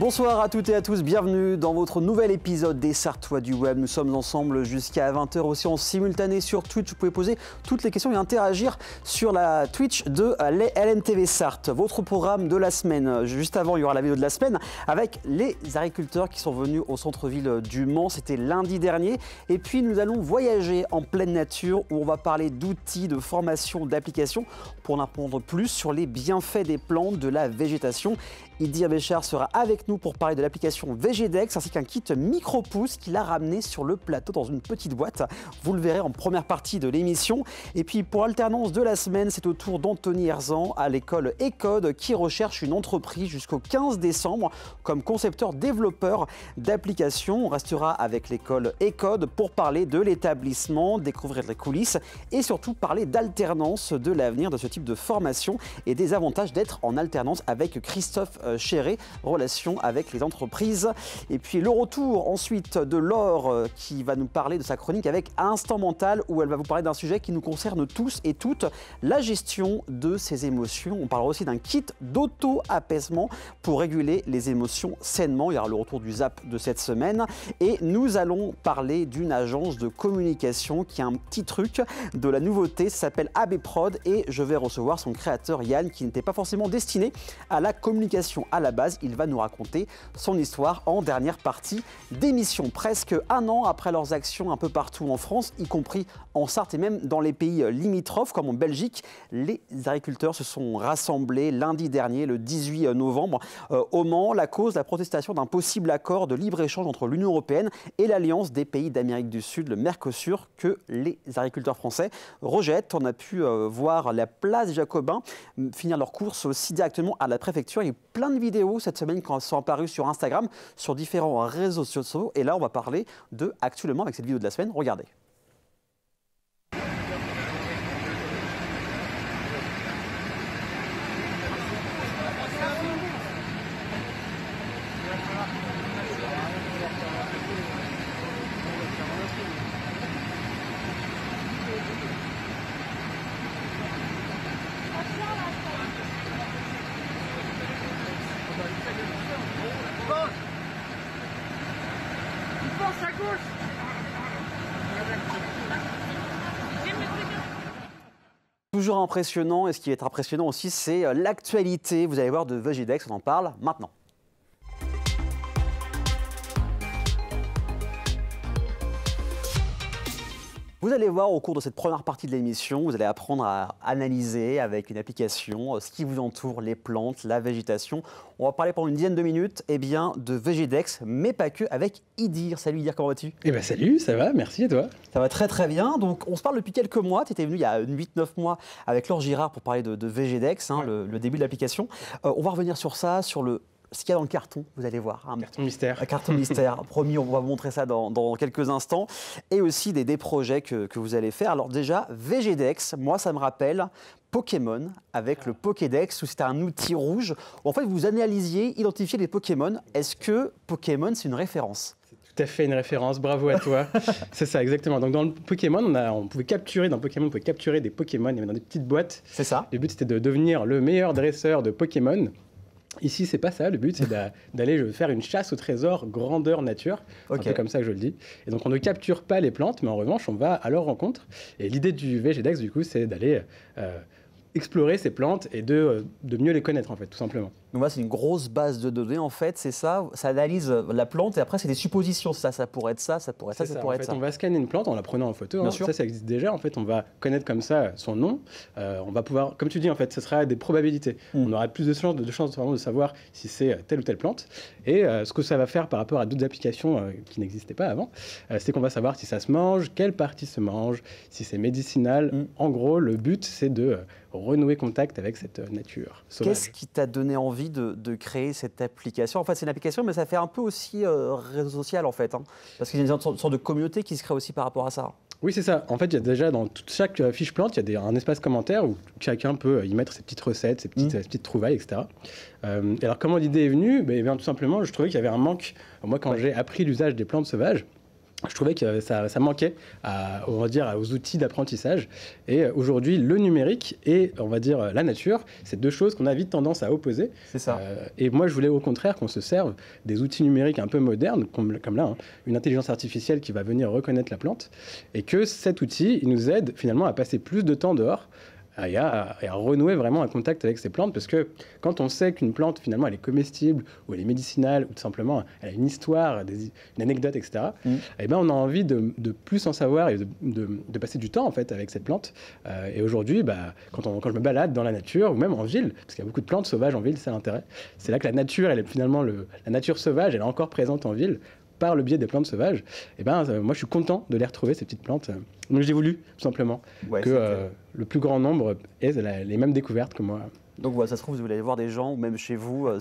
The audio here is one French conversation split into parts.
Bonsoir à toutes et à tous, bienvenue dans votre nouvel épisode des Sartois du Web. Nous sommes ensemble jusqu'à 20h aussi en simultané sur Twitch. Vous pouvez poser toutes les questions et interagir sur la Twitch de euh, LNTV Sarthe. Votre programme de la semaine, euh, juste avant, il y aura la vidéo de la semaine avec les agriculteurs qui sont venus au centre-ville euh, du Mans. C'était lundi dernier. Et puis nous allons voyager en pleine nature où on va parler d'outils, de formation, d'applications pour en apprendre plus sur les bienfaits des plantes, de la végétation. Idir Béchard sera avec nous pour parler de l'application VGDEX ainsi qu'un kit micro-pouce qu'il a ramené sur le plateau dans une petite boîte. Vous le verrez en première partie de l'émission. Et puis pour alternance de la semaine, c'est au tour d'Anthony Erzan à l'école Ecode qui recherche une entreprise jusqu'au 15 décembre comme concepteur développeur d'applications. On restera avec l'école Ecode pour parler de l'établissement, découvrir les coulisses et surtout parler d'alternance, de l'avenir de ce type de formation et des avantages d'être en alternance avec Christophe euh, Chéré, relation avec les entreprises. Et puis le retour ensuite de Laure euh, qui va nous parler de sa chronique avec Instant Mental où elle va vous parler d'un sujet qui nous concerne tous et toutes, la gestion de ses émotions. On parlera aussi d'un kit d'auto-apaisement pour réguler les émotions sainement. Il y aura le retour du ZAP de cette semaine. Et nous allons parler d'une agence de communication qui a un petit truc de la nouveauté, ça s'appelle AB Prod et je vais recevoir son créateur Yann qui n'était pas forcément destiné à la communication à la base. Il va nous raconter son histoire en dernière partie d'émission. Presque un an après leurs actions un peu partout en France, y compris en Sarthe et même dans les pays limitrophes comme en Belgique, les agriculteurs se sont rassemblés lundi dernier, le 18 novembre, euh, au Mans. La cause, la protestation d'un possible accord de libre-échange entre l'Union européenne et l'Alliance des pays d'Amérique du Sud, le Mercosur, que les agriculteurs français rejettent. On a pu euh, voir la place des Jacobins finir leur course aussi directement à la préfecture. Il y a eu plein de vidéos cette semaine quand sort paru sur Instagram, sur différents réseaux sociaux. Et là, on va parler de actuellement avec cette vidéo de la semaine. Regardez. toujours impressionnant. Et ce qui est impressionnant aussi, c'est euh, l'actualité. Vous allez voir de Vegidex, on en parle maintenant. Vous allez voir au cours de cette première partie de l'émission, vous allez apprendre à analyser avec une application euh, ce qui vous entoure, les plantes, la végétation. On va parler pendant une dizaine de minutes eh bien, de Végédex, mais pas que, avec Idir. Salut Idir, comment vas-tu Eh bien salut, ça va, merci et toi Ça va très très bien. Donc on se parle depuis quelques mois, tu étais venu il y a 8-9 mois avec Laure Girard pour parler de, de hein, le, début de l'application. Euh, on va revenir sur ça, sur le ce qu'il y a dans le carton, vous allez voir. Un hein. carton mystère. Un carton mystère, promis, on va vous montrer ça dans, quelques instants. Et aussi des, projets que, vous allez faire. Alors déjà, VGDex, moi ça me rappelle Pokémon avec le Pokédex, où c'était un outil rouge, où en fait vous analysiez, identifiez les Pokémon. Est-ce que Pokémon c'est une référence tout à fait une référence, bravo à toi. c'est ça, exactement. Donc dans le Pokémon, on, pouvait capturer, dans Pokémon, capturer des Pokémon, dans des petites boîtes. C'est ça. Le but c'était de devenir le meilleur dresseur de Pokémon. Ici, c'est pas ça. Le but, c'est d'aller faire une chasse au trésor grandeur nature. un peu comme ça que je le dis. Et donc, on ne capture pas les plantes, mais en revanche, on va à leur rencontre. Et l'idée du VGDEX, du coup, c'est d'aller euh, explorer ces plantes et euh, de mieux les connaître, en fait, tout simplement. Donc voilà, c'est une grosse base de données. En fait, c'est ça, ça analyse la plante et après, c'est des suppositions. Ça, ça pourrait être ça, ça pourrait être ça, ça, On va scanner une plante en la prenant en photo. Bien hein. Ça, existe déjà. En fait, on va connaître comme ça son nom. Euh, on va pouvoir, comme tu dis, en fait, ce sera des probabilités. Hmm. On aura plus de chances de, de savoir si c'est euh, telle ou telle plante. Et euh, ce que ça va faire par rapport à d'autres applications qui n'existaient pas avant, c'est qu'on va savoir si ça se mange, quelle partie se mange, si c'est médicinal. Hmm. En gros, le but, c'est de renouer contact avec cette nature. Qu'est-ce qui t'a donné envie de, créer cette application En fait, c'est une application, mais ça fait un peu aussi euh, réseau social, en fait. Hein. parce qu'il y a une sorte de communauté qui se crée aussi par rapport à ça. Oui, c'est ça. En fait, il y a déjà dans chaque euh, fiche plante, il y a un espace commentaire où chacun peut euh, y mettre ses petites recettes, ses petites, mm. petites trouvailles, etc. alors, comment l'idée est venue ben, eh bien, Tout simplement, je trouvais qu'il y avait un manque. Moi, quand j'ai appris l'usage des plantes sauvages, je trouvais que ça, manquait, on va dire, aux outils d'apprentissage. Et euh, aujourd'hui, le numérique et, on va dire, la nature, c'est deux choses qu'on a vite tendance à opposer. ça. Euh, et moi, je voulais au contraire qu'on se serve des outils numériques un peu modernes, comme, là, hein, une intelligence artificielle qui va venir reconnaître la plante, et que cet outil, il nous aide finalement à passer plus de temps dehors, et à, renouer vraiment un contact avec ces plantes, parce que quand on sait qu'une plante, finalement, elle est comestible, ou elle est médicinale, ou tout simplement, elle a une histoire, une anecdote, etc., mm. eh ben, on a envie de, plus en savoir et de, passer du temps, en fait, avec cette plante. Euh, et aujourd'hui, bah, quand, on, quand je me balade dans la nature, ou même en ville, parce qu'il y a beaucoup de plantes sauvages en ville, c'est l'intérêt, c'est là que la nature, elle est finalement, le, la nature sauvage, elle est encore présente en ville, par le biais des plantes sauvages, et eh ben, euh, moi, je suis content de les retrouver, ces petites plantes. Donc, j'ai voulu, tout simplement, que euh, le plus grand nombre ait les mêmes découvertes que moi. Donc voilà, ça se trouve, vous allez voir des gens, ou même chez vous, euh,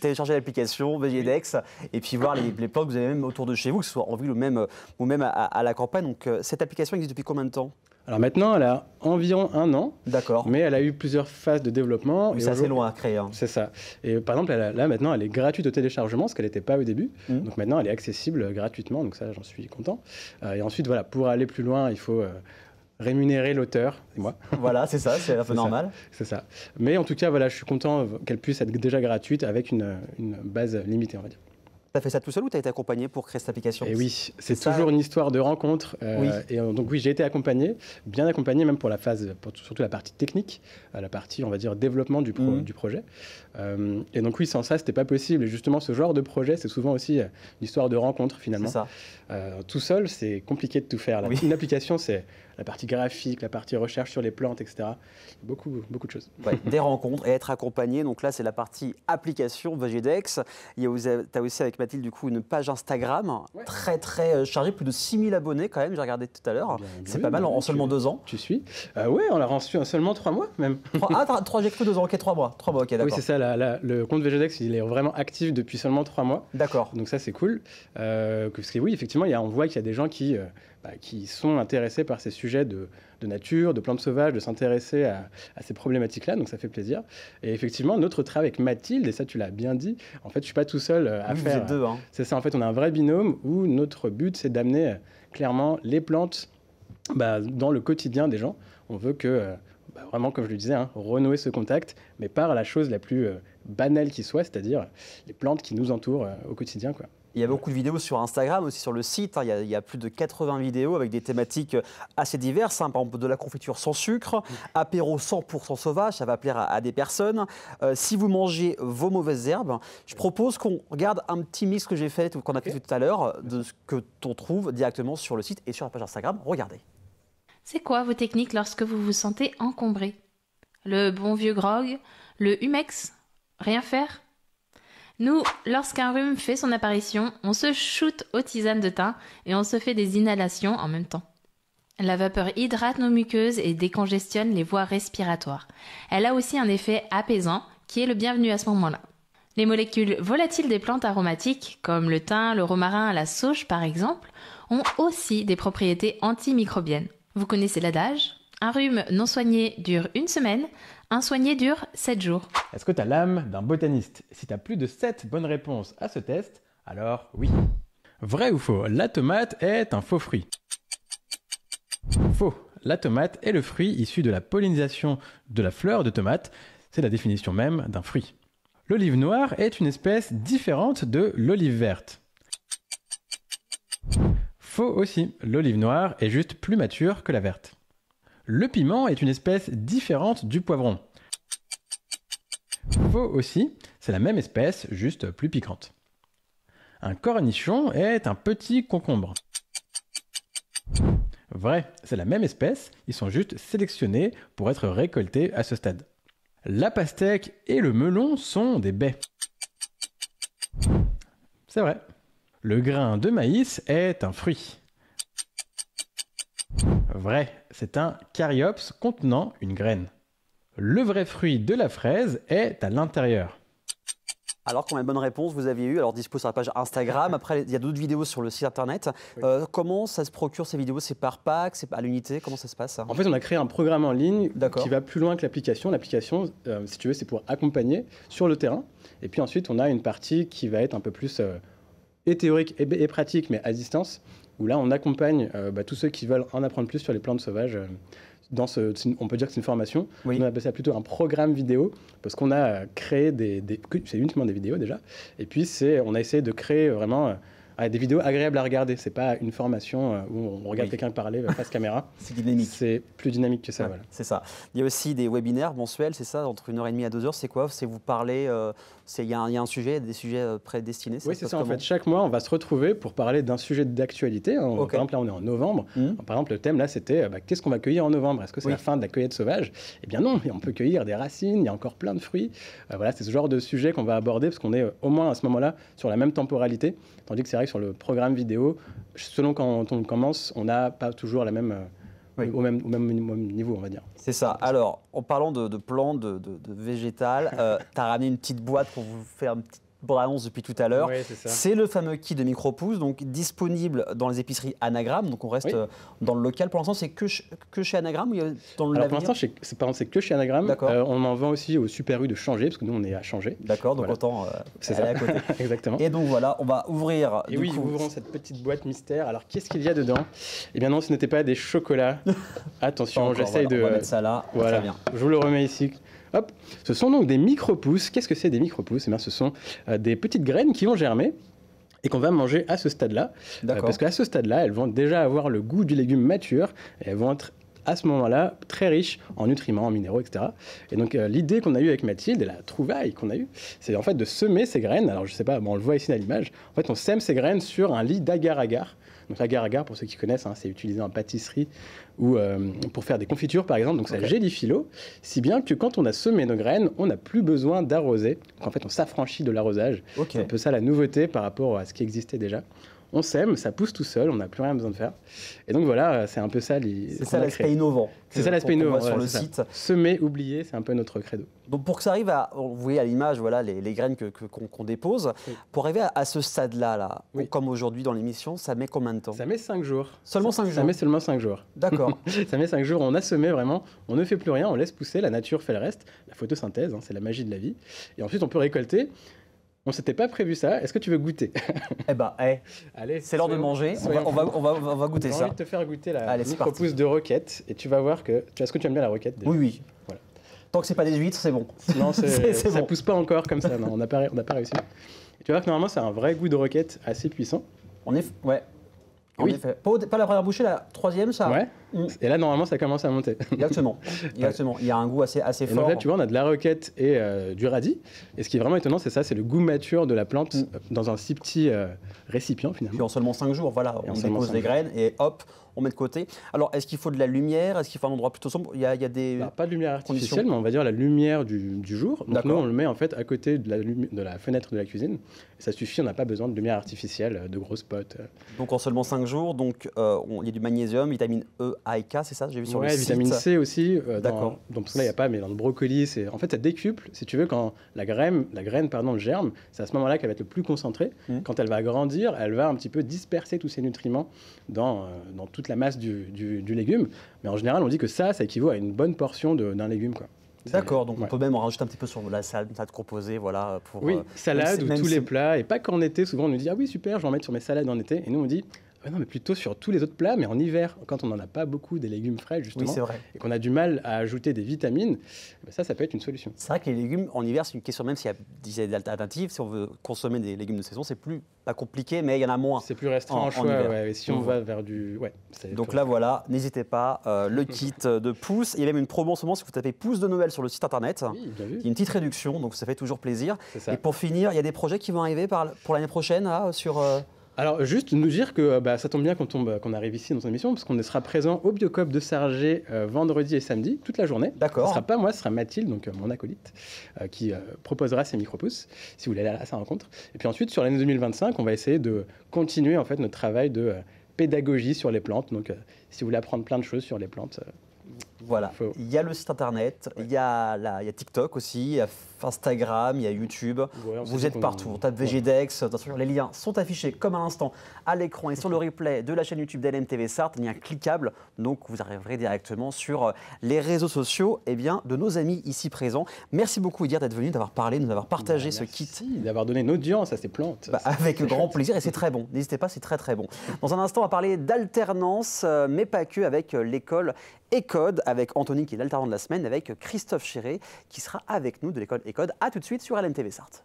télécharger l'application Vegedex, et puis voir les, plantes que vous avez même autour de chez vous, que ce soit en ville ou même, même à, la campagne. Donc cette application existe depuis combien de temps alors maintenant, elle a environ un an. D'accord. Mais elle a eu plusieurs phases de développement. Mais ça, c'est loin à créer. Hein. C'est ça. Et par exemple, là, maintenant, elle est gratuite au téléchargement, ce qu'elle n'était pas au début. Mmh. Donc maintenant, elle est accessible euh, gratuitement. Donc ça, j'en suis content. Euh, et ensuite, voilà, pour aller plus loin, il faut. Euh, rémunérer l'auteur, moi. Voilà, c'est ça, c'est un peu normal. C'est ça. Mais en tout cas, voilà, je suis content qu'elle puisse être déjà gratuite avec une, une base limitée, on va dire. Tu as fait ça tout seul ou tu as été accompagné pour créer cette application Et eh oui, c'est toujours une histoire de rencontre. Euh, et donc oui, j'ai été accompagné, bien accompagné même pour la phase, pour surtout la partie technique, euh, la partie, on va dire, développement du, mhm. du projet. Euh, et donc oui, sans ça, c'était pas possible. Et justement, ce genre de projet, c'est souvent aussi une histoire de rencontre finalement. Ça. tout seul, c'est compliqué de tout faire. Une application, c'est la partie graphique, la partie recherche sur les plantes, etc. Beaucoup, beaucoup de choses. des rencontres et être accompagné. Donc là, c'est la partie application vous Tu as aussi avec a-t-il du coup, une page Instagram très, très euh, chargée, plus de 6000 abonnés quand même, j'ai regardé tout à l'heure. C'est pas mal en, seulement deux ans. Tu suis euh, Oui, on l'a reçu en seulement trois mois même. ah, trois, j'ai cru deux ans, ok, trois mois. mois, d'accord. Oui, c'est ça, le compte VGDEX, il est vraiment actif depuis seulement trois mois. D'accord. Donc ça, c'est cool. Euh, parce que oui, effectivement, il y a, on voit qu'il y a des gens qui euh, bah, qui sont intéressés par ces sujets de, nature, de plantes sauvages, de s'intéresser à, ces problématiques-là. Donc ça fait plaisir. Et effectivement, notre travail avec Mathilde, et ça tu l'as bien dit, en fait, je suis pas tout seul euh, à faire. Vous êtes deux. Hein. C'est ça. En fait, on a un vrai binôme où notre but, c'est d'amener euh, clairement les plantes bah, dans le quotidien des gens. On veut que euh, bah, vraiment, comme je le disais, hein, renouer ce contact, mais par la chose la plus banale qui soit, c'est-à-dire les plantes qui nous entourent au quotidien. Quoi. Il y a beaucoup de vidéos sur Instagram, aussi sur le site. Hein. Il, y a, plus de 80 vidéos avec des thématiques euh, assez diverses. Hein. Par exemple, de la confiture sans sucre, mm. apéro 100% sauvage, ça va plaire à, des personnes. Euh, si vous mangez vos mauvaises herbes, je propose qu'on regarde un petit mix que j'ai fait, ou qu'on a fait tout à l'heure, euh, de ce que l'on trouve directement sur le site et sur la page Instagram. Regardez. C'est quoi vos techniques lorsque vous vous sentez encombré Le bon vieux grog Le humex Rien faire nous, lorsqu'un rhume fait son apparition, on se shoot aux tisanes de thym et on se fait des inhalations en même temps. La vapeur hydrate nos muqueuses et décongestionne les voies respiratoires. Elle a aussi un effet apaisant qui est le bienvenu à ce moment-là. Les molécules volatiles des plantes aromatiques, comme le thym, le romarin, la sauge par exemple, ont aussi des propriétés antimicrobiennes. Vous connaissez l'adage Un rhume non soigné dure une semaine, un soigné dure 7 jours. Est-ce que tu as l'âme d'un botaniste Si tu as plus de 7 bonnes réponses à ce test, alors oui. Vrai ou faux La tomate est un faux fruit. Faux. La tomate est le fruit issu de la pollinisation de la fleur de tomate. C'est la définition même d'un fruit. L'olive noire est une espèce différente de l'olive verte. Faux aussi. L'olive noire est juste plus mature que la verte. Le piment est une espèce différente du poivron. Faux aussi, c'est la même espèce, juste plus piquante. Un cornichon est un petit concombre. Vrai, c'est la même espèce, ils sont juste sélectionnés pour être récoltés à ce stade. La pastèque et le melon sont des baies. C'est vrai. Le grain de maïs est un fruit. Vrai, c'est un cariops contenant une graine. Le vrai fruit de la fraise est à l'intérieur. Alors, combien de bonnes réponses vous avez eu Alors, dispo sur la page Instagram. Après, il y a d'autres vidéos sur le site internet. Euh, comment ça se procure ces vidéos C'est par pack C'est à l'unité Comment ça se passe En fait, on a créé un programme en ligne qui va plus loin que l'application. L'application, euh, si tu veux, c'est pour accompagner sur le terrain. Et puis ensuite, on a une partie qui va être un peu plus. Euh, et théorique et, et, pratique, mais à distance, où là, on accompagne euh, bah, tous ceux qui veulent en apprendre plus sur les plantes sauvages. Euh, dans ce, on peut dire que c'est une formation. Oui. On appelle ça plutôt un programme vidéo parce qu'on a créé des, des c'est uniquement des vidéos déjà. Et puis c'est, on a essayé de créer euh, vraiment ah, des vidéos agréables à regarder. C'est pas une formation euh, où on regarde quelqu'un parler euh, face caméra. C'est dynamique. C'est plus dynamique que ça. voilà. C'est ça. Il y a aussi des webinaires mensuels, c'est ça, entre une heure et demie à deux heures. C'est quoi C'est vous parler. Euh, il y, a un sujet, des sujets euh, prédestinés. Oui, c'est ça. En fait, chaque mois, on va se retrouver pour parler d'un sujet d'actualité. Hein, par exemple, là, on est en novembre. Mmh. Par exemple, le thème là, c'était bah, qu'est-ce qu'on va cueillir en novembre Est-ce que c'est la fin de la cueillette sauvage Eh bien non, on peut cueillir des racines. Il y a encore plein de fruits. voilà, c'est ce genre de sujet qu'on va aborder parce qu'on est au moins à ce moment-là sur la même temporalité, tandis que c'est sur le programme vidéo, selon quand on commence, on n'a pas toujours la même, euh, au, même, au, même, niveau, on va dire. C'est ça. Alors, en parlant de, plantes, de, végétales, végétal, euh, tu as ramené une petite boîte pour vous faire une petite pour l'annonce depuis tout à l'heure. c'est le fameux kit de micro pousse, donc disponible dans les épiceries Anagram. Donc on reste euh, dans le local. Pour l'instant, c'est que, chez Anagram ou dans le Alors, Pour l'instant, c'est que chez Anagram. Euh, on en vend aussi au Super U de Changer, parce que nous, on est à Changer. D'accord, donc autant euh, c'est aller à côté. Exactement. Et donc voilà, on va ouvrir. Et oui, ouvrons cette petite boîte mystère. Alors qu'est-ce qu'il y a dedans Eh bien non, ce n'était pas des chocolats. Attention, j'essaye de. On va mettre ça là. Voilà. Très bien. Je vous le remets ici ce sont donc des micro-pousses. Qu'est-ce que c'est des micro-pousses eh Ce sont euh, des petites graines qui vont germer et qu'on va manger à ce stade-là. Euh, parce parce qu'à ce stade-là, elles vont déjà avoir le goût du légume mature et elles vont être à ce moment-là très riches en nutriments, en minéraux, etc. Et donc euh, l'idée qu'on a eue avec Mathilde et la trouvaille qu'on a eue, c'est en fait de semer ces graines. Alors je ne sais pas, on le voit ici à l'image. En fait, on sème ces graines sur un lit d'agar-agar. Donc la garaga, pour ceux qui connaissent, hein, c'est utilisé en pâtisserie ou euh, pour faire des confitures par exemple. Donc ça okay. gélifie si bien que quand on a semé nos graines, on n'a plus besoin d'arroser. en fait, on s'affranchit de l'arrosage. C'est un peu ça la nouveauté par rapport à ce qui existait déjà on sème, ça pousse tout seul, on n'a plus rien besoin de faire. Et donc voilà, c'est un peu ça. C'est ça l'aspect innovant. C'est ça l'aspect innovant sur le site. Semer, oublier, c'est un peu notre credo. Donc pour que ça arrive à, vous voyez à l'image, voilà les, graines qu'on que, qu'on dépose, pour arriver à, ce stade-là, là, comme aujourd'hui dans l'émission, ça met combien de temps Ça met cinq jours. Seulement 5 jours Ça met seulement cinq jours. D'accord. ça met cinq jours, on a semé vraiment, on ne fait plus rien, on laisse pousser, la nature fait le reste, la photosynthèse, hein, c'est la magie de la vie. Et ensuite on peut récolter. On s'était pas prévu ça. Est-ce que tu veux goûter Eh ben, allez, c'est l'heure de manger. On va, on, on, va, goûter ça. envie de te faire goûter la de roquette et tu vas voir que. Est-ce que tu aimes bien la roquette Oui, oui. Voilà. Tant que c'est pas des huîtres, c'est bon. Sinon, ça pousse pas encore comme ça. Non, on n'a pas, réussi. tu vas voir que normalement, c'est un vrai goût de roquette assez puissant. On est. Ouais. Oui. Pas, pas, la première bouchée, la troisième, ça. Ouais. Et là, normalement, ça commence à monter. Exactement. Il y a un goût assez, assez fort. En fait, tu vois, on a de la roquette et euh, du radis. Et ce qui est vraiment étonnant, c'est ça, c'est le goût mature de la plante mm. euh, dans un si petit euh, récipient finalement. Puis en seulement 5 jours, voilà, on dépose des graines et hop, on met de côté. Alors, est-ce qu'il faut de la lumière Est-ce qu'il faut un endroit plutôt sombre il y, a, des. Bah, pas de lumière artificielle, mais on va dire la lumière du, jour. Donc nous, on le met en fait à côté de la, de la fenêtre de la cuisine. ça suffit, on n'a pas besoin de lumière artificielle, de grosses potes. Donc en seulement 5 jours, donc, on, il y a du magnésium, vitamine E, K, c'est ça J'ai vu sur vitamine C aussi. Euh, D'accord. Donc là, il n'y a pas, mais dans le brocoli, c'est en fait ça décuple. Si tu veux, quand la graine, la graine, pardon, le germe, c'est à ce moment-là qu'elle va être le plus concentrée. Mmh. Quand elle va grandir, elle va un petit peu disperser tous ses nutriments euh, dans, toute la masse du, du, légume. Mais en général, on dit que ça, ça équivaut à une bonne portion d'un légume, quoi. D'accord, donc on peut même en rajouter un petit peu sur la salade composée, voilà. Pour, oui, euh, salade ou tous les plats, et pas qu'en été, souvent on nous dit « Ah oui, super, je vais en mettre sur mes salades en été », et nous on dit ah non, mais plutôt sur tous les autres plats, mais en hiver, quand on n'en a pas beaucoup des légumes frais, justement, et qu'on a du mal à ajouter des vitamines, bah ça, ça peut être une solution. C'est vrai que les légumes en hiver, c'est une question même s'il y a des alternatives. Si on veut consommer des légumes de saison, c'est plus pas compliqué, mais il y en a moins. C'est plus restreint en, si on, va vers du. Donc là, voilà, n'hésitez pas, euh, le kit de pouce. Il y a même une promo en ce moment, si vous tapez pouce de Noël sur le site internet, il y a une petite réduction, donc ça fait toujours plaisir. Et pour finir, il y a des projets qui vont arriver pour l'année prochaine sur. Euh, alors, juste nous dire que bah, ça tombe bien qu'on arrive ici dans une émission, parce qu'on sera présent au Biocop de Sargé euh, vendredi et samedi, toute la journée. D'accord. Ce sera pas moi, ce sera Mathilde, donc euh, mon acolyte, euh, qui proposera ses micro-pouces, si vous voulez aller à sa rencontre. Et puis ensuite, sur l'année 2025, on va essayer de continuer en fait notre travail de pédagogie sur les plantes. Donc, si vous voulez apprendre plein de choses sur les plantes, voilà. Il y a le site internet, il y, a TikTok aussi, il y a Instagram, il y a YouTube. vous êtes partout. On tape VGDEX. Euh, les liens sont affichés comme à l'instant à l'écran et sur le replay de la chaîne YouTube d'LMTV Sartre. Lien cliquable. Donc vous arriverez directement sur euh, les réseaux sociaux eh bien, de nos amis ici présents. Merci beaucoup, Idir, d'être venu, d'avoir parlé, de nous avoir partagé bah, ce kit. D'avoir donné une audience à ces plantes. Bah, avec grand plaisir et c'est très bon. N'hésitez pas, c'est très très bon. Dans un instant, on va parler d'alternance, euh, mais pas que avec l'école Ecode avec Anthony, qui est l'alternant de la semaine, avec Christophe Chéré, qui sera avec nous de l'école ECODE. A tout de suite sur LMTV Sartre.